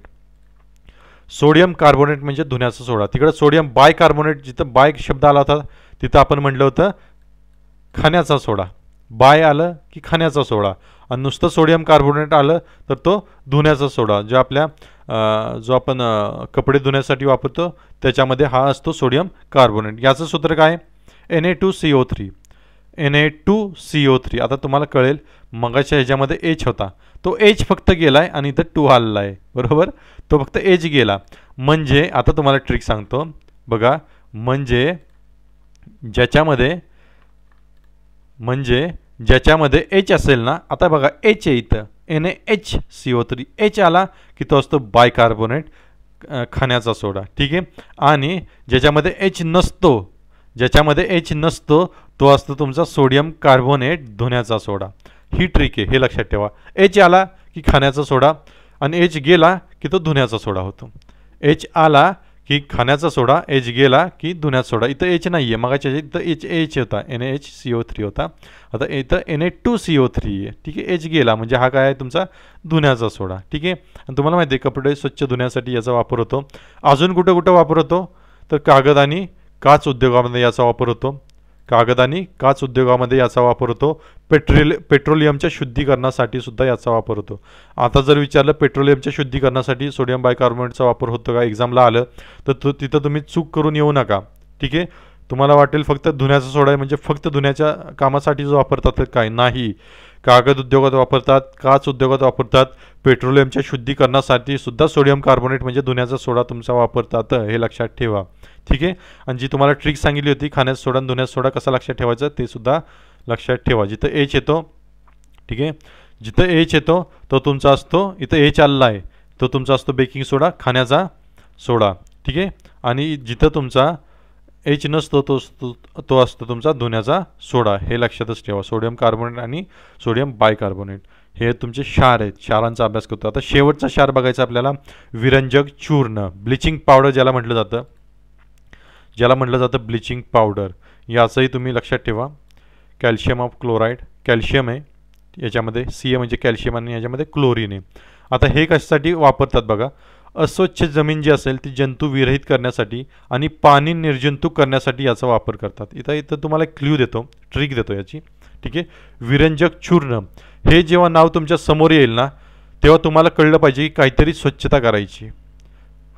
सोडियम कार्बोनेट म्हणजे धुण्याचा सोडा तिकडं सोडियम बाय कार्बोनेट जिथं बाय शब्द आला होता तिथं आपण म्हटलं होतं खाण्याचा सोडा बाय आलं की खाण्याचा सोडा आणि नुसतं सोडियम कार्बोनेट आलं तर तो धुण्याचा सोडा जो आपल्या जो आपण कपडे धुण्यासाठी वापरतो त्याच्यामध्ये हा असतो सोडियम कार्बोनेट याचं सूत्र काय N A two C O three N A two C O three आता तुम्हाला कळेल मगाच्या ह्याच्यामध्ये एच होता तो एज फक्त गेला आहे आणि इथं टू आलेला आहे बरोबर तो फक्त एज गेला म्हणजे आता तुम्हाला ट्रिक सांगतो बघा म्हणजे ज्याच्यामध्ये म्हणजे ज्याच्यामध्ये एच असेल ना आता बघा एच आहे इथं N H C O three H आला की तो असतो कार्बोनेट खाण्याचा सोडा ठीक आहे आणि ज्याच्यामध्ये एच नसतो ज्याच्यामध्ये एच नसतो तो असतो तुमचा सोडियम कार्बोनेट धुण्याचा सोडा ही ट्रिक आहे हे लक्षात ठेवा एच आला की खाण्याचा सोडा आणि एच गेला की तो धुण्याचा सोडा होतो एच आला की खाण्याचा सोडा एच गेला की धुण्याचा सोडा इथं एच नाही आहे मगाच्या इथं एच एच होता N H C O three होता आता इथं N A two C O three आहे ठीक आहे एच गेला म्हणजे हा काय आहे तुमचा धुण्याचा सोडा ठीक आहे आणि तुम्हाला माहिती आहे कपडे स्वच्छ धुण्यासाठी याचा वापर होतो अजून कुठं कुठं वापर होतो तर कागद आणि काच उद्योगामध्ये याचा वापर होतो कागद आणि काच उद्योगामध्ये याचा वापर होतो पेट्रोल पेट्रोलियमच्या शुद्धीकरणासाठी सुद्धा याचा वापर होतो आता जर विचारलं पेट्रोलियमच्या शुद्धीकरणासाठी सोडियम बायकार्बोनेटचा वापर होतो का एक्झामला आलं तर तो तिथं तुम्ही चूक करून येऊ नका ठीक आहे तुम्हाला वाटेल फक्त धुण्याचा सोडा म्हणजे फक्त धुण्याच्या कामासाठी जो वापरतात काय नाही कागद उद्योगात वापरतात काच उद्योगात वापरतात पेट्रोलियमच्या शुद्धीकरणासाठी सुद्धा सोडियम कार्बोनेट म्हणजे धुण्याचा सोडा तुमचा वापरतात हे लक्षात ठेवा ठीक आहे आणि जी तुम्हाला ट्रिक सांगितली होती खाण्याचा सोडा आणि धुण्याचा सोडा कसा लक्षात ठेवायचा ते सुद्धा लक्षात ठेवा जिथं एच येतो ठीक आहे जिथं एच येतो तो तुमचा असतो इथं एच आलेला आहे तो तुमचा असतो बेकिंग सोडा खाण्याचा सोडा ठीक आहे आणि जिथं तुमचा एच नसतो तो तो असतो तुमचा धुण्याचा सोडा हे लक्षातच ठेवा सोडियम कार्बोनेट आणि सोडियम बायकार्बोनेट हे तुमचे क्षार आहेत क्षारांचा अभ्यास करतो आता शेवटचा क्षार बघायचा आपल्याला विरंजक चूर्ण ब्लिचिंग पावडर ज्याला म्हटलं जातं ज्याला म्हटलं जातं ब्लिचिंग पावडर याचंही तुम्ही लक्षात ठेवा कॅल्शियम ऑफ क्लोराईड कॅल्शियम आहे याच्यामध्ये सी ए म्हणजे कॅल्शियम आणि याच्यामध्ये क्लोरीन आहे आता हे कशासाठी वापरतात बघा अस्वच्छ जमीन जी असेल ती जंतू विरहित करण्यासाठी आणि पाणी निर्जंतुक करण्यासाठी याचा वापर करतात इथं इथं तुम्हाला क्ल्यू देतो ट्रिक देतो याची ठीक आहे विरंजक चूर्ण हे जेव्हा नाव तुमच्या समोर येईल ना तेव्हा तुम्हाला कळलं पाहिजे की काहीतरी स्वच्छता करायची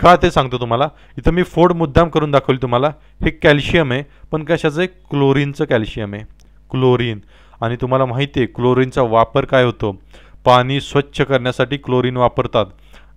का ते सांगतो तुम्हाला इथं मी फोड मुद्दाम करून दाखवली तुम्हाला हे कॅल्शियम आहे पण कशाचं आहे क्लोरीनचं कॅल्शियम आहे क्लोरीन आणि तुम्हाला माहिती आहे क्लोरीनचा वापर काय होतो पाणी स्वच्छ करण्यासाठी क्लोरीन वापरतात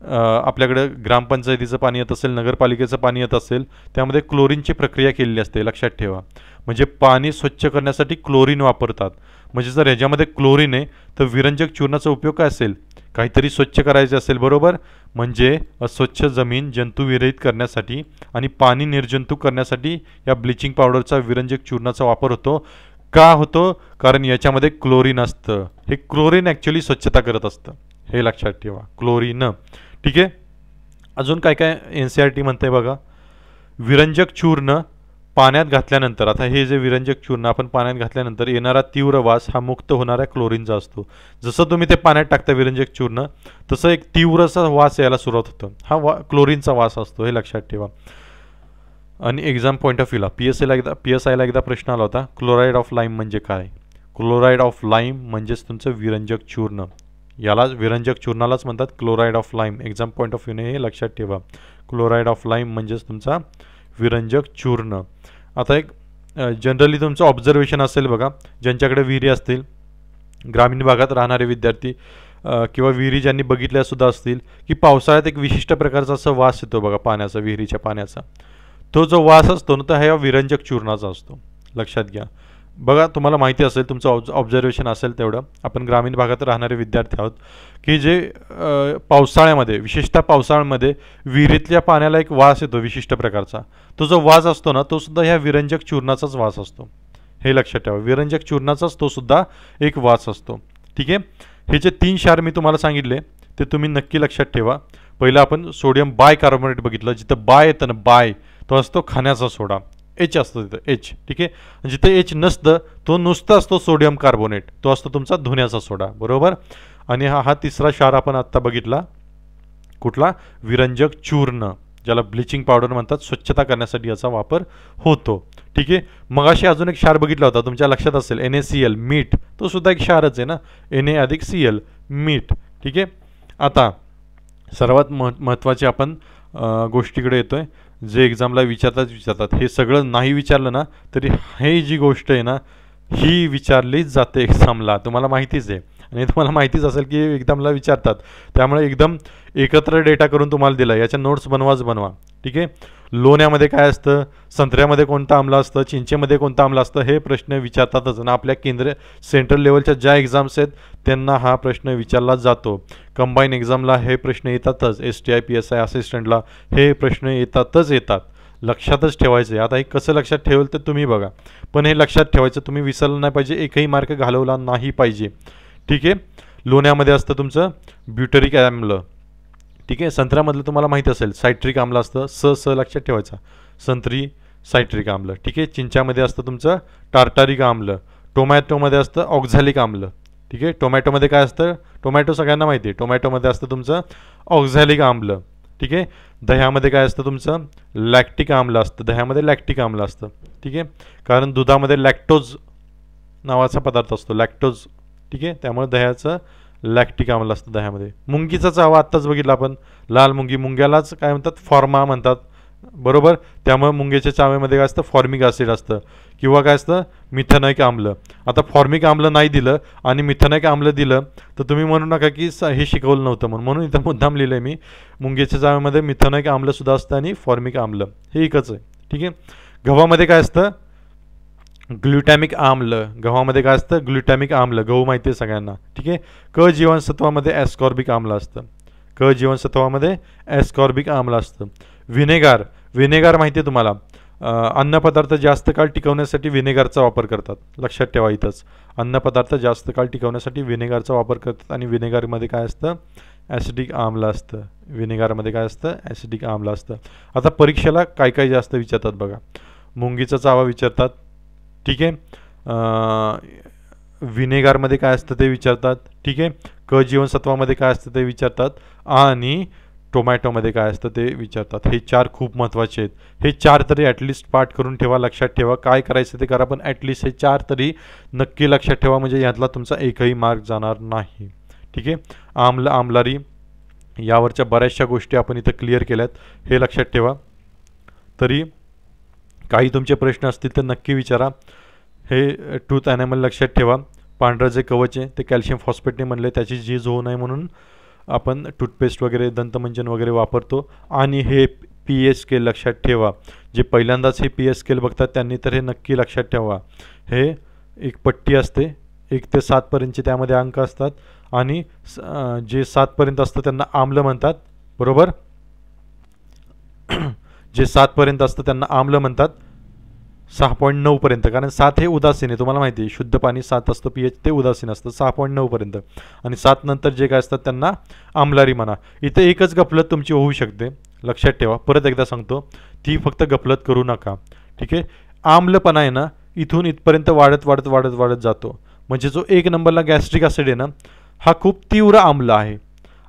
आपल्याकडं ग्रामपंचायतीचं पाणी येत असेल नगरपालिकेचं पाणी येत असेल त्यामध्ये क्लोरीनची प्रक्रिया केलेली असते लक्षात ठेवा म्हणजे पाणी स्वच्छ करण्यासाठी क्लोरीन वापरतात म्हणजे जर ह्याच्यामध्ये क्लोरीन आहे तर विरंजक चूर्णाचा उपयोग काय असेल काहीतरी स्वच्छ करायचे असेल बरोबर म्हणजे अस्वच्छ जमीन जंतुविरहित करण्यासाठी आणि पाणी निर्जंतुक करण्यासाठी या ब्लिचिंग पावडरचा विरंजक चूर्णाचा वापर होतो का होतो कारण याच्यामध्ये क्लोरीन असतं हे क्लोरीन ॲक्च्युली स्वच्छता करत असतं हे लक्षात ठेवा क्लोरीन ठीक आहे अजून काय काय N C R e T म्हणते बघा विरंजक चूर्ण पाण्यात घातल्यानंतर आता हे जे विरंजक चूर्ण आपण पाण्यात घातल्यानंतर येणारा तीव्र वास हा मुक्त होणाऱ्या क्लोरीनचा असतो जसं तुम्ही ते पाण्यात टाकता विरंजक चूर्ण तसं एक तीव्रसा वास यायला सुरुवात होतो हा वा क्लोरीनचा वास असतो हे लक्षात ठेवा आणि एक्झाम पॉईंट ऑफ व्ह्यूला पी एस एला एकदा पी एस आयला एकदा प्रश्न आला होता क्लोराईड ऑफ लाईम म्हणजे काय क्लोराईड ऑफ लाईम म्हणजेच तुमचं विरंजक चूर्ण याला विरंजक चूर्णालाच म्हणतात chloride of lime exam point of व्ह्यूने हे लक्षात ठेवा क्लोराईड ऑफ लाईम म्हणजेच तुमचा विरंजक चूर्ण आता एक जनरली तुमचं ऑब्झर्वेशन असेल बघा ज्यांच्याकडे विहिरी असतील ग्रामीण भागात राहणारे विद्यार्थी किंवा विहिरी ज्यांनी बघितल्यासुद्धा असतील की पावसाळ्यात एक विशिष्ट प्रकारचा असा वास येतो बघा पाण्याचा विहिरीच्या पाण्याचा तो जो वास असतो ना तो ह्या विरंजक चूर्णाचा असतो लक्षात घ्या बघा तुम्हाला माहिती असेल तुमचं ऑब्ज ऑब्झर्वेशन असेल तेवढं आपण ग्रामीण भागात राहणारे विद्यार्थी आहोत की जे पावसाळ्यामध्ये विशेषतः पावसाळ्यामध्ये विहिरीतल्या पाण्याला एक वास येतो विशिष्ट प्रकारचा तो जो वास असतो ना तो सुद्धा ह्या विरंजक चूर्णाचाच वास असतो हे लक्षात ठेवा विरंजक चूर्णाचाच तो सुद्धा एक वास असतो ठीक आहे हे जे तीन क्षार मी तुम्हाला सांगितले ते तुम्ही नक्की लक्षात ठेवा पहिलं आपण सोडियम बाय कार्बोनेट बघितलं जिथं बाय येतं ना बाय तो असतो खाण्याचा सोडा एच असतो तिथं एच ठीक आहे जिथे एच नसतं तो नुसता असतो सोडियम कार्बोनेट तो असतो तुमचा धुण्याचा सोडा बरोबर आणि हा हा तिसरा क्षार आपण आत्ता बघितला कुठला विरंजक चूर्ण ज्याला ब्लिचिंग पावडर म्हणतात स्वच्छता करण्यासाठी याचा वापर होतो ठीक आहे मगाशी अजून एक क्षार बघितला होता तुमच्या लक्षात असेल एन ए सी एल मीठ तो सुद्धा एक क्षारच आहे ना एन ए अधिक सी एल मीठ ठीक आहे आता सर्वात मह आपण गोष्टीकडे येतो आहे जे एक्झामला विचारतात विचारतात हे सगळं नाही विचारलं ना तरी हे जी गोष्ट आहे ना ही विचारली जाते एक्झामला तुम्हाला माहितीच आहे आणि तुम्हाला माहितीच असेल की एकदमला विचारतात त्यामुळे एकदम एकत्र डेटा करून तुम्हाला दिला याच्या नोट्स बनवाच बनवा ठीक आहे लोण्यामध्ये काय असतं संत्र्यामध्ये कोणता आमला असतं चिंचेमध्ये कोणता आमला असतं हे प्रश्न विचारतातच आणि आपल्या केंद्र सेंट्रल लेवलच्या ज्या एक्झाम्स आहेत त्यांना हा प्रश्न विचारला जातो कंबाईन एक्झामला हे प्रश्न येतातच S T I P S I असिस्टंटला हे प्रश्न येतातच येतात लक्षातच ठेवायचं आता हे कसं लक्षात ठेवेल तर तुम्ही बघा पण हे लक्षात ठेवायचं तुम्ही विसरलं नाही पाहिजे एकही मार्क घालवला नाही पाहिजे ठीक आहे लोण्यामध्ये असतं तुमचं ब्युटरिक आम्लं ठीक आहे संत्र्यामधलं तुम्हाला माहीत असेल सायट्रिक आम्ल असतं स स लक्षात ठेवायचा संत्री सायट्रिक आम्ल ठीक आहे चिंच्यामध्ये असतं तुमचं टार्टारिक आम्ल टोमॅटोमध्ये असतं ऑक्झॅलिक आम्ल ठीक आहे टोमॅटोमध्ये काय असतं टोमॅटो सगळ्यांना माहिती आहे टोमॅटोमध्ये असतं तुमचं ऑक्झॅलिक आम्ल ठीक आहे दह्यामध्ये काय असतं तुमचं लॅक्टिक आम्ल असतं दह्यामध्ये लॅक्टिक आम्ल असतं ठीक आहे कारण दुधामध्ये लॅक्टोज नावाचा पदार्थ असतो लॅक्टोज ठीक आहे त्यामुळे दह्याचं लॅक्टिक आम्ल असतं दह्यामध्ये मुंगीचा चावा आत्ताच बघितला आपण लाल मुंगी मुंग्यालाच काय म्हणतात फॉर्मा म्हणतात बरोबर त्यामुळे मुंग्याच्या चाव्यामध्ये काय असतं फॉर्मिक ॲसिड असतं किंवा काय असतं मिथनाईक आम्ल आता फॉर्मिक आम्ल नाही दिलं आणि मिथनाईक आम्ल दिलं तर तुम्ही म्हणू नका की हे शिकवलं नव्हतं म्हणून म्हणून इथं मुद्दाम लिहिलं आहे मी मुंग्याच्या चाव्यामध्ये मिथनाईक आम्लसुद्धा असतं आणि फॉर्मिक आम्ल हे एकच आहे ठीक आहे गव्हामध्ये काय असतं ग्लुटॅमिक आम्ल गव्हामध्ये काय असतं ग्लुटॅमिक आम्ल गहू माहिती आहे सगळ्यांना ठीक आहे क जीवनसत्वामध्ये ॲस्कॉर्बिक आम्ल असतं क जीवनसत्वामध्ये ॲस्कॉर्बिक आम्ल असतं व्हिनेगार व्हिनेगार माहिती आहे तुम्हाला अन्नपदार्थ जास्त काळ टिकवण्यासाठी व्हिनेगारचा वापर करतात लक्षात ठेवा इथंच अन्नपदार्थ जास्त काळ टिकवण्यासाठी व्हिनेगारचा वापर करतात आणि व्हिनेगारमध्ये काय असतं ॲसिडिक आम्ल असतं व्हिनेगारमध्ये काय असतं ॲसिडिक आम्ल असतं आता परीक्षेला काय काय जास्त विचारतात बघा मुंगीचा चावा विचारतात ठीक आहे विनेगारमध्ये काय असतं ते विचारतात ठीक आहे क जीवनसत्वामध्ये काय असतं ते विचारतात आणि टोमॅटोमध्ये काय असतं ते विचारतात हे चार खूप महत्त्वाचे आहेत हे चार तरी ॲटलिस्ट पाठ करून ठेवा लक्षात ठेवा काय करायचं ते करा पण ॲटलिस्ट हे चार तरी नक्की लक्षात ठेवा म्हणजे यातला तुमचा एकही मार्क जाणार नाही ठीक आहे आमला आमलारी यावरच्या बऱ्याचशा गोष्टी आपण इथं क्लिअर केल्यात हे लक्षात ठेवा तरी काही तुमचे प्रश्न असतील तर नक्की विचारा हे टूथ ॲनिमल लक्षात ठेवा पांढरं जे कवच आहे ते कॅल्शियम फॉस्फेटने म्हणले त्याची झीज होऊ नये म्हणून आपण टूथपेस्ट वगैरे दंतमंजन वगैरे वापरतो आणि हे पी एस स्केल लक्षात ठेवा जे पहिल्यांदाच हे पी एस स्केल बघतात त्यांनी तर हे नक्की लक्षात ठेवा हे एक पट्टी असते एक ते सातपर्यंतचे त्यामध्ये अंक असतात आणि जे सातपर्यंत असतं त्यांना आम्ल म्हणतात बरोबर जे सातपर्यंत असतं त्यांना आम्ल म्हणतात सहा पॉईंट नऊपर्यंत कारण सात हे उदासीन आहे तुम्हाला माहिती आहे शुद्ध पाणी सात असतं पी एच ते उदासीन असतं सहा पॉईंट नऊपर्यंत आणि सात नंतर जे काय असतात त्यांना आमलारी म्हणा इथे एकच गफलत तुमची होऊ शकते लक्षात ठेवा परत एकदा सांगतो ती फक्त गफलत करू नका ठीक आहे आम्लपणा आहे ना इथून इथपर्यंत वाढत वाढत वाढत वाढत जातो म्हणजे जो एक नंबरला गॅस्ट्रिक ॲसिड आहे ना हा खूप तीव्र आम्ल आहे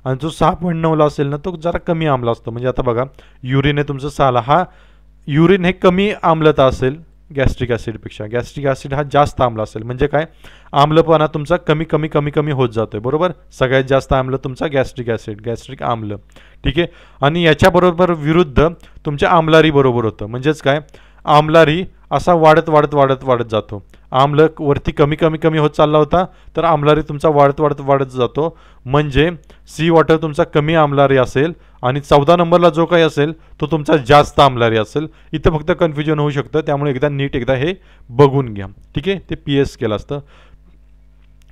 आणि जो सहा पॉईंट नऊला असेल ना तो जरा कमी आमला असतो म्हणजे आता बघा युरिन हे तुमचं साला हा युरिन हे कमी आम्लता असेल गॅस्ट्रिक ॲसिडपेक्षा गॅस्ट्रिक ॲसिड हा जास्त आम्ल असेल म्हणजे काय आम्लपणा तुमचा कमी कमी कमी कमी होत जातो आहे बरोबर सगळ्यात जास्त आम्ल तुमचा गॅस्ट्रिक ॲसिड गॅस्ट्रिक आम्ल ठीक आहे आणि याच्याबरोबर विरुद्ध तुमच्या आमलारी बरोबर होतं म्हणजेच काय आम्लारी असा वाढत वाढत वाढत वाढत जातो आम्ल वरती कमी कमी कमी होत चालला होता तर आम्लारी तुमचा वाढत वाढत वाढत जातो म्हणजे सी वॉटर तुमचा कमी आम्लारी असेल आणि चौदा नंबरला जो काही असेल तो तुमचा जास्त आम्लारी असेल इथं फक्त कन्फ्युजन होऊ शकतं त्यामुळे एकदा नीट एकदा हे बघून घ्या ठीक आहे ते पी एस केलं असतं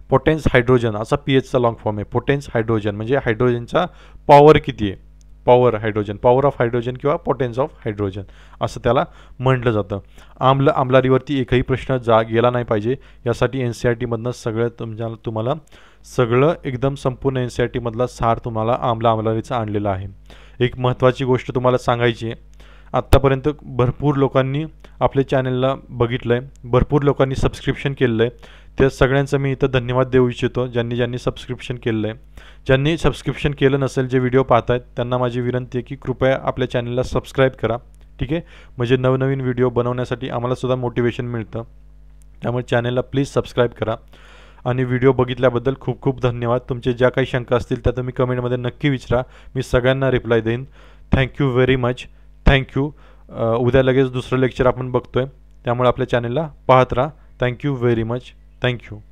पोटेन्स हायड्रोजन असा पी एचचा लॉंग फॉर्म आहे पोटेन्स हायड्रोजन म्हणजे हायड्रोजनचा पॉवर किती आहे power hydrogen power of hydrogen किंवा पोटेन्स ऑफ हायड्रोजन असं त्याला म्हटलं जातं आम्ल आमलारीवरती एकही प्रश्न जा गेला नाही पाहिजे यासाठी एन सी आर e टीमधनं सगळं तुमच्या तुम्हाला सगळं एकदम संपूर्ण एन सी आर e टीमधला सार तुम्हाला आमला आमलारीचा आणलेला आहे एक महत्त्वाची गोष्ट तुम्हाला सांगायची आहे आत्तापर्यंत भरपूर लोकांनी आपल्या चॅनलला बघितलं आहे भरपूर लोकांनी सबस्क्रिप्शन केलेलं आहे त्या सगळ्यांचं मी इथं धन्यवाद देऊ इच्छितो ज्यांनी ज्यांनी सबस्क्रिप्शन केलं आहे ज्यांनी सबस्क्रिप्शन केलं नसेल जे व्हिडिओ पाहत आहेत त्यांना माझी विनंती आहे की कृपया आपल्या चॅनलला सबस्क्राईब करा ठीक आहे म्हणजे नवनवीन व्हिडिओ बनवण्यासाठी आम्हालासुद्धा मोटिवेशन मिळतं त्यामुळे चॅनलला प्लीज सबस्क्राईब करा आणि व्हिडिओ बघितल्याबद्दल खूप खूप धन्यवाद तुमचे ज्या काही शंका असतील त्या तुम्ही कमेंटमध्ये नक्की विचारा मी सगळ्यांना रिप्लाय देईन थँक्यू व्हेरी मच थँक्यू उद्या लगेच दुसरं लेक्चर आपण बघतो आहे त्यामुळे आपल्या चॅनलला पाहत राहा thank you very much Thank you.